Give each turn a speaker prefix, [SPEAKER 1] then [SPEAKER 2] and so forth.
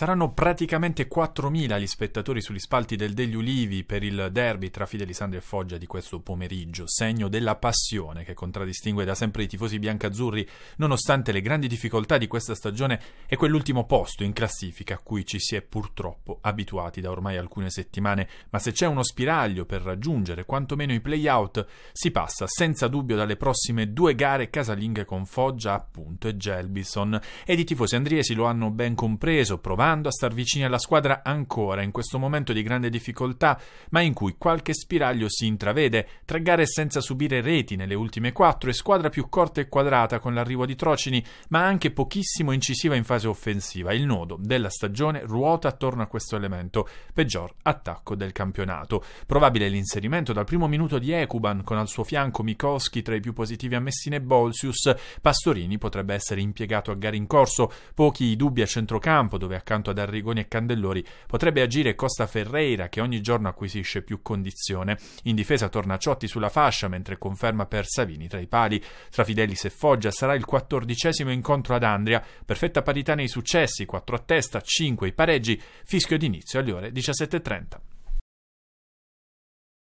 [SPEAKER 1] Saranno praticamente 4.000 gli spettatori sugli spalti del degli Ulivi per il derby tra Fidelisandro e Foggia di questo pomeriggio, segno della passione che contraddistingue da sempre i tifosi biancazzurri, nonostante le grandi difficoltà di questa stagione e quell'ultimo posto in classifica a cui ci si è purtroppo abituati da ormai alcune settimane. Ma se c'è uno spiraglio per raggiungere quantomeno i playout, si passa senza dubbio dalle prossime due gare casalinghe con Foggia, appunto, e Gelbison. Ed i tifosi andriesi lo hanno ben compreso, provando continuando a star vicini alla squadra ancora in questo momento di grande difficoltà, ma in cui qualche spiraglio si intravede, tre gare senza subire reti nelle ultime quattro e squadra più corta e quadrata con l'arrivo di Trocini, ma anche pochissimo incisiva in fase offensiva. Il nodo della stagione ruota attorno a questo elemento, peggior attacco del campionato. Probabile l'inserimento dal primo minuto di Ekuban con al suo fianco Mikoski tra i più positivi a Messina e Bolsius, Pastorini potrebbe essere impiegato a gare in corso, pochi i dubbi a centrocampo dove accanto accanto ad Arrigoni e Candellori potrebbe agire Costa Ferreira che ogni giorno acquisisce più condizione. In difesa torna Ciotti sulla fascia mentre conferma per Savini tra i pali. Tra Fidelis e Foggia sarà il quattordicesimo incontro ad Andria, perfetta parità nei successi, 4 a testa, 5 i pareggi, fischio d'inizio alle ore 17.30.